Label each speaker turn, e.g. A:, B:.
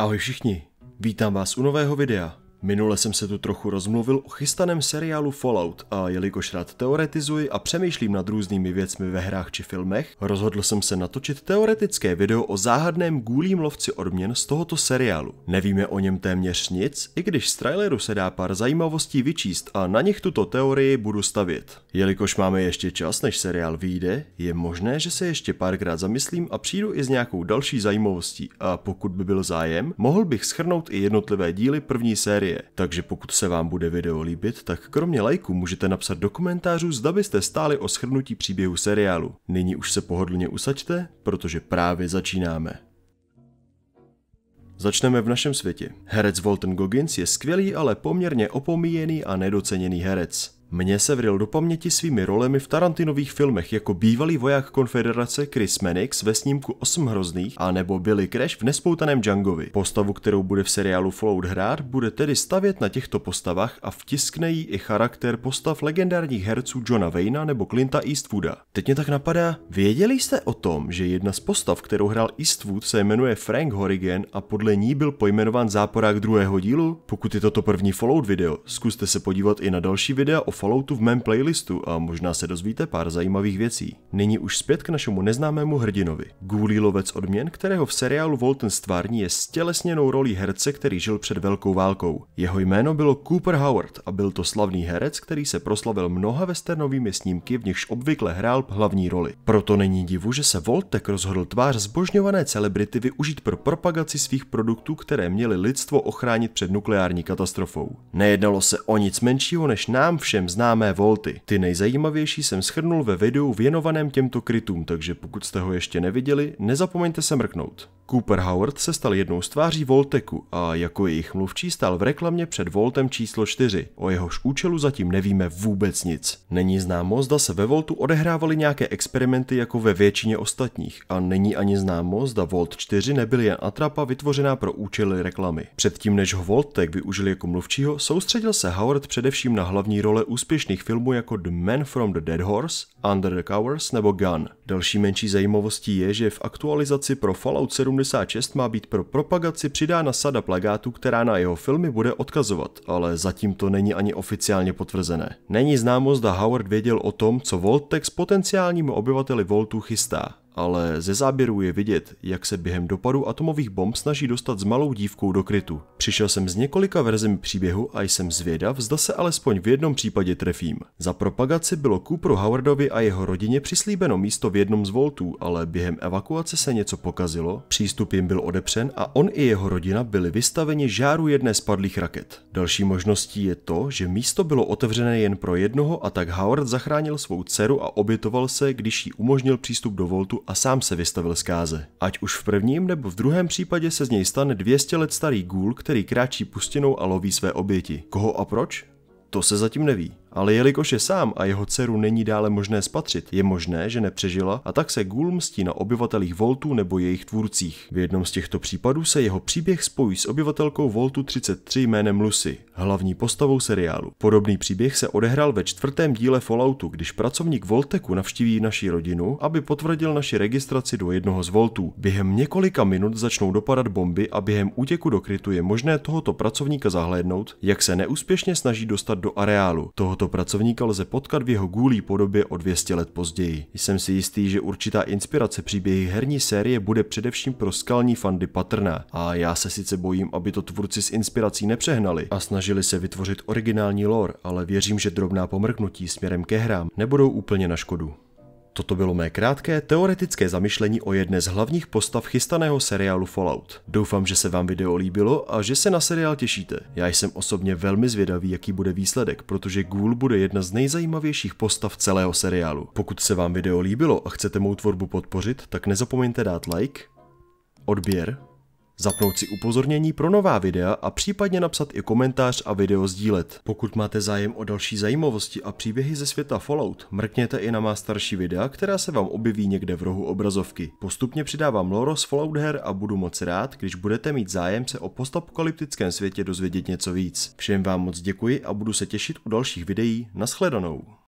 A: Ahoj všichni, vítám vás u nového videa. Minule jsem se tu trochu rozmluvil o chystaném seriálu Fallout a jelikož rád teoretizuji a přemýšlím nad různými věcmi ve hrách či filmech, rozhodl jsem se natočit teoretické video o záhadném gůlím lovci odměn z tohoto seriálu. Nevíme o něm téměř nic, i když z traileru se dá pár zajímavostí vyčíst a na nich tuto teorii budu stavět. Jelikož máme ještě čas, než seriál vyjde, je možné, že se ještě párkrát zamyslím a přijdu i s nějakou další zajímavostí a pokud by byl zájem, mohl bych schrnout i jednotlivé díly první série série. Takže pokud se vám bude video líbit, tak kromě lajku můžete napsat do komentářů, zda byste stáli o shrnutí příběhu seriálu. Nyní už se pohodlně usaďte, protože právě začínáme. Začneme v našem světě. Herec Walton Goggins je skvělý, ale poměrně opomíjený a nedoceněný herec. Mně se vril do paměti svými rolemi v Tarantinových filmech jako bývalý voják konfederace Chris Mannix ve snímku Osm hrozných a nebo Billy Crash v nespoutaném Djangovi. Postavu, kterou bude v seriálu Fallout hrát, bude tedy stavět na těchto postavách a vtiskne jí i charakter postav legendárních herců Johna Wayna nebo Clinta Eastwooda. Teď mě tak napadá, věděli jste o tom, že jedna z postav, kterou hrál Eastwood, se jmenuje Frank Horrigan a podle ní byl pojmenován záporák druhého dílu? Pokud je toto první Fallout video, zkuste se podívat i na další videa o Falloutu v mém playlistu a možná se dozvíte pár zajímavých věcí. Nyní už zpět k našemu neznámému hrdinovi. Gulí lovec odměn, kterého v seriálu Volten stvární je stělesněnou rolí herce, který žil před velkou válkou. Jeho jméno bylo Cooper Howard a byl to slavný herec, který se proslavil mnoha westernovými snímky, v nichž obvykle hrál hlavní roli. Proto není divu, že se Voltek rozhodl tvář zbožňované celebrity využít pro propagaci svých produktů, které měly lidstvo ochránit před nukleární katastrofou. Nejednalo se o nic menšího než nám všem známé volty. Ty nejzajímavější jsem schrnul ve videu věnovaném těmto krytům, takže pokud jste ho ještě neviděli, nezapomeňte se mrknout. Cooper Howard se stal jednou z tváří Volteku a jako jejich mluvčí stál v reklamě před Voltem číslo 4. O jehož účelu zatím nevíme vůbec nic. Není známo, zda se ve Voltu odehrávaly nějaké experimenty jako ve většině ostatních a není ani známo, zda Volt 4 nebyl jen atrapa vytvořená pro účely reklamy. Předtím, než ho Voltek využil jako mluvčího, soustředil se Howard především na hlavní role úspěšných filmů jako The Man from the Dead Horse, Under the Covers nebo Gun. Další menší zajímavostí je, že v aktualizaci pro Fallout 76 má být pro propagaci přidána sada plagátů, která na jeho filmy bude odkazovat, ale zatím to není ani oficiálně potvrzené. Není známo, zda Howard věděl o tom, co Voltex potenciálnímu obyvateli Voltu chystá ale ze záběru je vidět, jak se během dopadu atomových bomb snaží dostat s malou dívkou do krytu. Přišel jsem s několika verzemi příběhu a jsem zvědav, zda se alespoň v jednom případě trefím. Za propagaci bylo Cooperu Howardovi a jeho rodině přislíbeno místo v jednom z voltů, ale během evakuace se něco pokazilo, přístup jim byl odepřen a on i jeho rodina byli vystaveni žáru jedné z padlých raket. Další možností je to, že místo bylo otevřené jen pro jednoho a tak Howard zachránil svou dceru a obětoval se, když jí umožnil přístup do voltu a sám se vystavil zkáze. Ať už v prvním nebo v druhém případě se z něj stane 200 let starý gůl, který kráčí pustinou a loví své oběti. Koho a proč? To se zatím neví. Ale jelikož je sám a jeho dceru není dále možné spatřit, je možné, že nepřežila a tak se Gul mstí na obyvatelích Voltu nebo jejich tvůrcích. V jednom z těchto případů se jeho příběh spojí s obyvatelkou Voltu 33 jménem Lucy, hlavní postavou seriálu. Podobný příběh se odehrál ve čtvrtém díle Falloutu, když pracovník Volteku navštíví naši rodinu, aby potvrdil naši registraci do jednoho z Voltů. Během několika minut začnou dopadat bomby a během útěku do krytu je možné tohoto pracovníka zahlédnout, jak se neúspěšně snaží dostat do areálu. Tohoto Tohoto pracovníka lze potkat v jeho gůlí podobě o 200 let později. Jsem si jistý, že určitá inspirace příběhy herní série bude především pro skalní fandy patrná a já se sice bojím, aby to tvůrci s inspirací nepřehnali a snažili se vytvořit originální lore, ale věřím, že drobná pomrknutí směrem ke hrám nebudou úplně na škodu. Toto bylo mé krátké teoretické zamyšlení o jedné z hlavních postav chystaného seriálu Fallout. Doufám, že se vám video líbilo a že se na seriál těšíte. Já jsem osobně velmi zvědavý, jaký bude výsledek, protože Ghoul bude jedna z nejzajímavějších postav celého seriálu. Pokud se vám video líbilo a chcete mou tvorbu podpořit, tak nezapomeňte dát like, odběr Zapnout si upozornění pro nová videa a případně napsat i komentář a video sdílet. Pokud máte zájem o další zajímavosti a příběhy ze světa Fallout, mrkněte i na má starší videa, která se vám objeví někde v rohu obrazovky. Postupně přidávám loro z Fallout her a budu moc rád, když budete mít zájem se o postapokalyptickém světě dozvědět něco víc. Všem vám moc děkuji a budu se těšit u dalších videí. Naschledanou.